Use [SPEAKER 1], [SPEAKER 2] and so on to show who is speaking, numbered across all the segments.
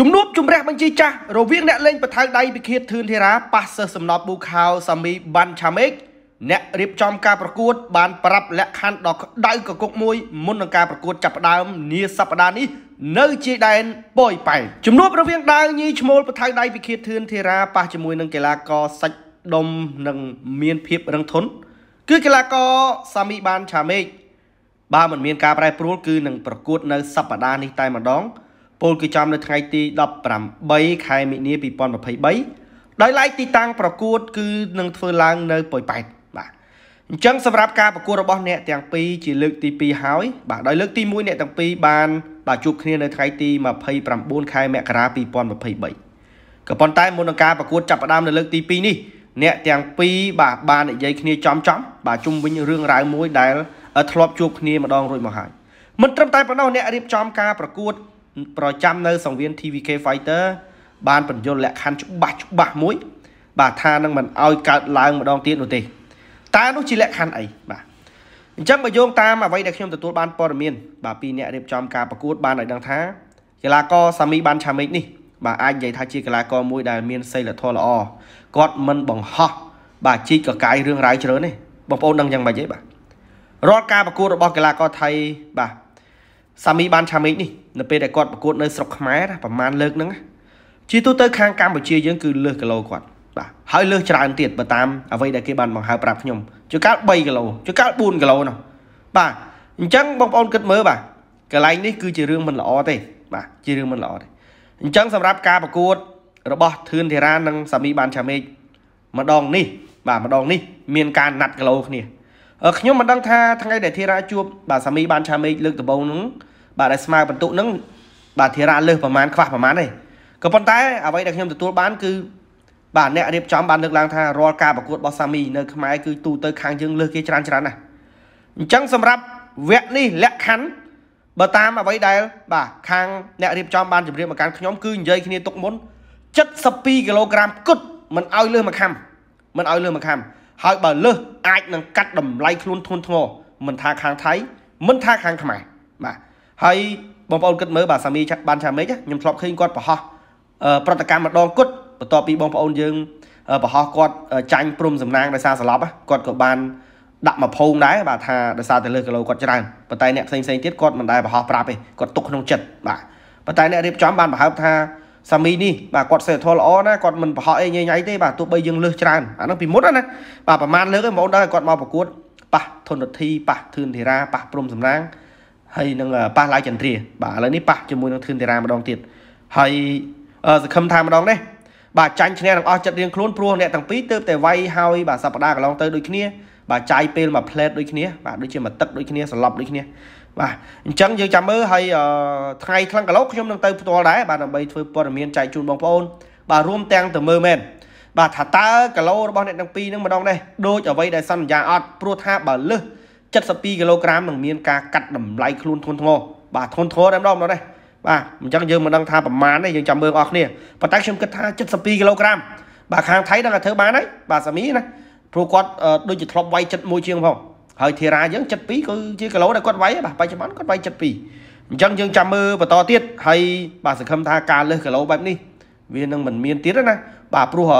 [SPEAKER 1] ជំនួបជំរះបញ្ជីចាស់រវាងអ្នកលេងបថៅដៃវិឃាតធឿនធារាប៉ះសិស្សសំណប់ប៊ូខាវសាមីបានឆាមេកអ្នករៀបចំការប្រកួតបានប្រាប់លក្ខខណ្ឌដល់ដៅកគុកមួយមុននឹងការប្រកួតចាប់ផ្ដើមនាសប្តាហ៍នេះនៅជាដែនប៉ោយប៉ែជំនួបរវាងដាវញីឈ្មោលបថៅដៃវិឃាតធឿនធារាប៉ះជាមួយនឹងកីឡាករសាច់ដុំនិងមានភាពរឹងធន់គឺកីឡាករសាមីបានឆាមេកបើមិនមានការប្រែប្រួលគឺនឹងប្រកួតនៅសប្តាហ៍នេះតែម្ដង។ពលគឺចំនៅថ្ងៃទី18ខែមិនិនា2023ដោយឡែកទីតាំងប្រកួត គឺនឹងធ្វើឡើងនៅប៉ោយប៉ែតបាទអញ្ចឹងសម្រាប់ការប្រកួតរបស់អ្នកទាំងពីរជាលើកទី2ហើយបាទដោយលើកទី1អ្នកទាំងពីរបានបាទជួបគ្នានៅថ្ងៃទី29ខែមករា2023ក៏ប៉ុន្តែមុននឹងការប្រកួតចាប់ផ្ដើមនៅលើកទី2នេះអ្នកទាំងពីរបាទបាននិយាយគ្នាចំចំបាទជុំវិញរឿងរ៉ាវមួយដែលធ្លាប់ជួបគ្នាម្ដងរួចមកហើយមិនត្រឹមតែប៉ុណ្ណោះអ្នករៀបចំការប្រកួតប្រចាំនៅ សង្វៀន TVK Fighter បានបញ្យល់លក្ខខណ្ឌច្បាស់ច្បាស់មួយ បាទថានឹងមិនអោយកើតឡើងម្ដងទៀតនោះទេតើនោះជាលក្ខខណ្ឌអីបាទអញ្ចឹងបើយោងតាមអ្វីដែលខ្ញុំទទួលបានព័ត៌មានបាទពីអ្នករៀបចំការប្រកួត បានឲ្យដឹងថាកីឡាករសាមីបានឆាមេកនេះ បាទអាចនិយាយថាជាកីឡាករមួយដែលមានសិលធម៌ល្អគាត់មិនបង្ហោះបាទជីកកកាយរឿងរ៉ាវច្រើនទេបងប្អូនដឹងយ៉ាងម៉េចទេបាទរាល់ការប្រកួតរបស់កីឡាករថៃបាទសាមីបានឆាមីកនេះនៅពេលដែលគាត់ប្រកួតនៅស្រុកខ្មែរប្រហែលលើកហ្នឹងជាទូទៅខាងកម្ពុជាយើងគឺលើសគីឡូគាត់បាទហើយលើសច្រើនទៀតបើតាមអ្វីដែលគេបានបង្ហើប្រាប់ខ្ញុំជួនកាល3គីឡូជួនកាល4គីឡូនោះបាទអញ្ចឹងបងប្អូនគិតមើលបាទកន្លែងនេះគឺជារឿងមិនល្អទេបាទជារឿងមិនល្អទេអញ្ចឹងសម្រាប់ការប្រកួតរបស់ធឿនធីរ៉ានិងសាមីបានឆាមេកម្ដងនេះបាទម្ដងនេះមានការណាត់គីឡូគ្នាខ្ញុំមិនដឹងថាថ្ងៃដែលធីរ៉ាជួបបាទសាមីបានឆាមេកលើកដំបូងហ្នឹងបាទដែលស្មើបន្ទុកហ្នឹងបាទធីរ៉ាលើសប្រមាណខ្វះប្រមាណទេក៏ប៉ុន្តែអ្វីដែលខ្ញុំទទួលបាន គឺបាទអ្នករៀបចំបានលើកឡើងថារាល់ការប្រកួតរបស់សាមីនៅខ្មែរគឺទូទៅខាងយើងលើសគេច្រើនច្រើនណាស់អញ្ចឹងសម្រាប់វគ្គនេះលក្ខខណ្ឌបើតាមអ្វីដែល បាទខាងអ្នករៀបចំបានជម្រាបមកកាន់ខ្ញុំគឺនិយាយគ្នាទុកមុន72គីឡូក្រាមគត់មិនឲ្យលើសមួយខាំមិនឲ្យលើសមួយខាំហើយបើលើសអាចនឹងកាត់តម្លៃខ្លួនធ្ងន់ធ្ងរមិនថាខាងថៃ មិនថាខាងខ្មែរបាទហើយបងប្អូនគិតមើលបាទសាមីបានឆាមេចខ្ញុំធ្លាប់ឃើញគាត់ប្រហោះប្រតិកម្មម្ដងគត់បន្ទាប់ពីបងប្អូនយើងប្រហោះគាត់ចាញ់ព្រំសំណាងដោយសារសឡប់គាត់ក៏បានដាក់មកភូមិដែរបាទថាដោយសារតែលើគីឡូគាត់ច្រើនប៉ុន្តែអ្នកផ្សេងផ្សេងទៀតគាត់មិនដែរប្រហោះប្រាប់ទេគាត់ទុកក្នុងចិត្តបាទប៉ុន្តែអ្នករៀបចំបានបង្ហើបថាសាមីនេះបាទគាត់សេធល្អណាគាត់មិនប្រហក់អីញ៉ៃញ៉ៃទេបាទទោះបីយើងលើសច្រើនអាហ្នឹងពីមុនណាបាទប្រហែលលើកឯងបងដល់គាត់មកប្រកួតប៉ះធនធាប៉ះធឿនធារាប៉ះព្រំសំឡាងហើយនឹងប៉ះឡាយចន្ទ្រាបាទឥឡូវនេះប៉ះជាមួយនឹងធឿនធារាម្ដងទៀតហើយសង្ឃឹមថាម្ដងនេះបាទចាញ់ឈ្នះទាំងអស់ចិត្តរៀងខ្លួនព្រោះអ្នកទាំងពីរទៅតែវាយហើយ បាទសប្តាហ៍កន្លងទៅដូចគ្នាបាទចាយពេលមួយផ្លេតដូចគ្នាបាទដូចជាមួយទឹកដូចគ្នាសន្លប់ដូចគ្នាបាទអញ្ចឹងយើងចាំមើលហើយថ្ងៃខាងកឡុកខ្ញុំនឹងទៅផ្ទាល់ដែរបាទដើម្បីធ្វើព័ត៌មានចែកជូនបងប្អូន បាទរួមទាំងទៅមើលមែន បាទថាតើគីឡូរបស់អ្នកទាំងពីរនឹងម្ដងនេះដូចអ្វីដែលសន្យាអត់ព្រោះថាបើលើស72គីឡូក្រាមនឹងមានការកាត់តម្លៃខ្លួនធ្ងន់ធ្ងរបាទធ្ងន់ធ្ងរតែម្ដងម្ដងនេះបាទអញ្ចឹងយើងមិនដឹងថាប្រមាណទេយើងចាំមើលអស់គ្នាប៉ុន្តែខ្ញុំគិតថា72គីឡូក្រាម បាទខាងថៃដឹងតែធ្វើបានហើយបាទសាមីណាព្រោះគាត់ដូចជាធ្លាប់វាយ71ជាងផងហើយធីរ៉ាយើង72គឺជាគីឡូដែលគាត់វាយបាទបច្ចុប្បន្នគាត់វាយ72អញ្ចឹងយើងចាំមើលបន្តទៀតហើយបាទសង្ឃឹមថាការលើសគីឡូបែបនេះវានឹងមិនមានទៀតណា បាទព្រោះ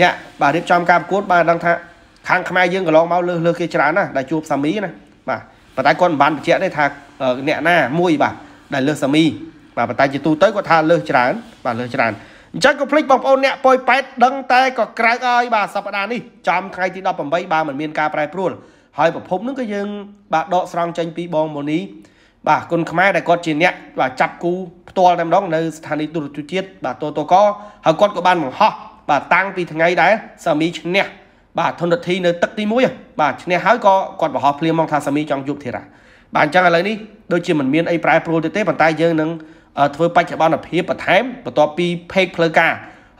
[SPEAKER 1] អ្នកបាទរៀបចំការប្រកួត បាទដឹងថាខាងខ្មែរយើងកន្លងមកលើសលើសគេច្រើនណាស់ដែលជួបសាមីណាបាទប៉ុន្តែគាត់មិនបានបញ្ជាក់ទេថាអ្នកណា មួយបាទដែលលើសសាមីបាទប៉ុន្តែជាទូទៅគាត់ថាលើសច្រើនបាទលើសច្រើនអញ្ចឹងកុំភ្លេចបងប្អូនអ្នកប៉ោយប៉ែតដឹងតែក៏ក្រៅឲ្យបាទសប្តាហ៍នេះចំថ្ងៃទី18បាទមិនមានការប្រែប្រួល ហើយប្រភពនឹងក៏យើង បាទដកស្រង់ចេញពីបងម៉ូនីបាទគុណខ្មែរដែលគាត់ជាអ្នកបាទចាប់គូផ្ទាល់តែម្ដង នៅស្ថានីយ៍ទូរទស្សន៍ជាតិបាទតូតូកហើយគាត់ក៏បានបង្ហោះបាទតាំងពីថ្ងៃដែរសាមីឈ្នះបាទធនធាននៅទឹកទី1បាទឈ្នះហើយក៏គាត់បង្ហោះភ្លាមមកថាសាមីចង់ជួបធីរ៉ាបាទអញ្ចឹងឥឡូវនេះដូចជាមិនមានអីប្រែប្រួលទេទេប៉ុន្តែយើងនឹងធ្វើបច្ចុប្បន្នភាពបន្ថែមបន្ទាប់ពី page ផ្លូវការ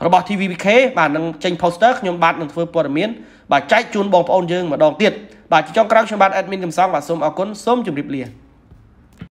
[SPEAKER 1] របស់ TVBK បាទនឹងចេញ poster ខ្ញុំបាទនឹងធ្វើព័ត៌មាន បាទចែកជូនបងប្អូនយើងម្ដងទៀត បាទចុងក្រោយខ្ញុំបាទ admin កំសងបាទសូមអរគុណសូមជម្រាបលា